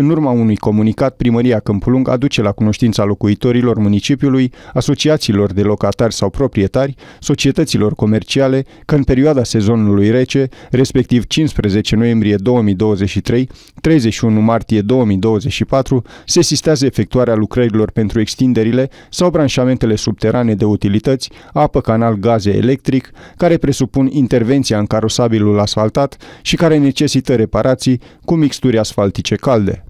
În urma unui comunicat, primăria Câmpulung aduce la cunoștința locuitorilor municipiului, asociațiilor de locatari sau proprietari, societăților comerciale, că în perioada sezonului rece, respectiv 15 noiembrie 2023, 31 martie 2024, se sistează efectuarea lucrărilor pentru extinderile sau branșamentele subterane de utilități, apă, canal, gaze, electric, care presupun intervenția în carosabilul asfaltat și care necesită reparații cu mixturi asfaltice calde.